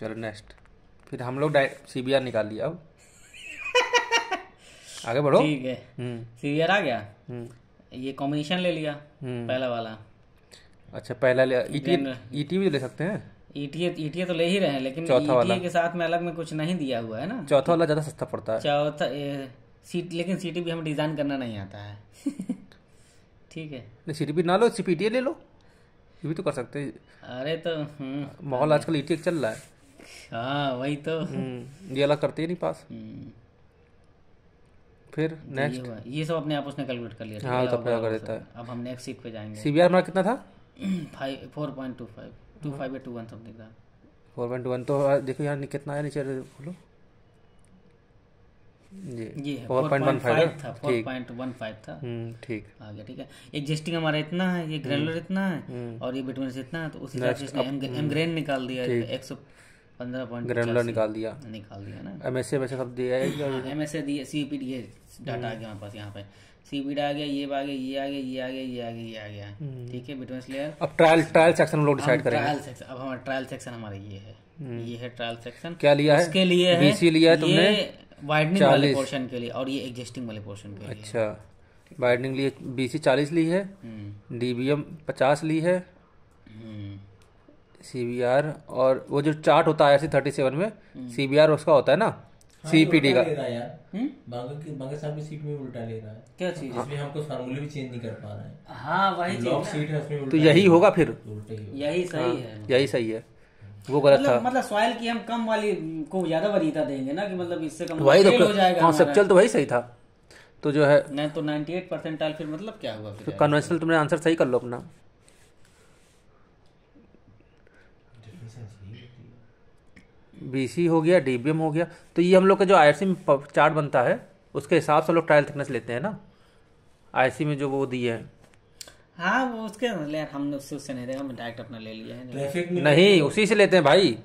चलो नेक्स्ट फिर हम लोग सीबीआर निकाल लिया अब आगे बढ़ो ठीक है सीबीआर हम्म। आ गया हम्म। ये कॉम्बिनेशन ले लिया हम्म। पहला वाला अच्छा पहला लिया ई टी भी तो ले सकते हैं ETA e ETA e e तो ले ही रहे हैं लेकिन ईटीए के साथ में अलग में कुछ नहीं दिया हुआ है ना चौथा वाला ज्यादा सस्ता पड़ता है चौथा सीट लेकिन सीटी भी हमें डिजाइन करना नहीं आता है ठीक है ले सीटी भी ना लो सीपीटीए ले लो ये भी तो कर सकते हैं अरे तो माहौल आजकल ईटीए चल रहा है हाँ वही तो हम्म, ये अलग करती है नहीं पास हम्म। फिर नेक्स्ट तो ये सब अपने आप उसने कैलकुलेट कर लिया हाँ तो, तो कर देता है अब हम नेक्स्ट सीट पे जाएंगे सीबीआर हमारा कितना था four point two five two five या टू वन समथिंग था फोर पॉइंट वन तो देखो यार कितना है नीचे बोलो ये फोर पॉइंट था फोर था हम्म, ठीक आ गया ठीक है एग्जिस्टिंग हमारा इतना है ये ग्रेनुलर इतना है और ये बिटवीन इतना है तो उस हिसाब से इसने एम ग्रेन निकाल दिया ग्रेनुलर निकाल दिया निकाल दिया ना एम एस वैसे सब दिया है एम एस दिए सी पी डी डाटा आ गया हमारे पास यहाँ पे सी पी डी आ गया ये आ गया ये आ गया ये आ गया ये आ गया ये आ गया हम्म। ठीक है बिटवेंस लेयर अब ट्रायल ट्रायल सेक्शन हम लोग डिसाइड करेंगे ट्रायल सेक्शन अब हमारा ट्रायल सेक्शन हमारा ये है हम्म। ये है ट्रायल सेक्शन क्या लिया है इसके लिए है बीसी लिया है तुमने वाइडनिंग वाले पोर्शन के लिए और ये एग्जिस्टिंग वाले पोर्शन के लिए अच्छा वाइडनिंग लिए बीसी चालीस ली है डीबीएम हम्म। पचास ली है सी और वो जो चार्ट होता है सी थर्टी सेवन में सी हम्म। उसका होता है ना सीपीडी हाँ, का हम्म? हाँ, तो यही होगा फिर यही सही हाँ, है यही सही है वो गलत मतलब था मतलब सॉइल की हम कम वाली को ज्यादा वरीयता देंगे ना कि मतलब इससे कम वही तो हो जाएगा कॉन्सेप्चुअल तो वही सही था तो जो है नहीं तो 98 परसेंटाइल फिर मतलब क्या हुआ फिर तो कन्वेंशनल तुमने आंसर सही कर लो अपना बी सी हो गया डी बी एम हो गया तो ये हम लोग का जो आई सी में चार्ट बनता है उसके हिसाब से लोग ट्रायल थिकनेस लेते हैं ना आई सी में जो वो दिए हैं हाँ वो उसके हम उससे नहीं हम डायरेक्ट अपना ले लिया है नहीं उसी से लेते हैं भाई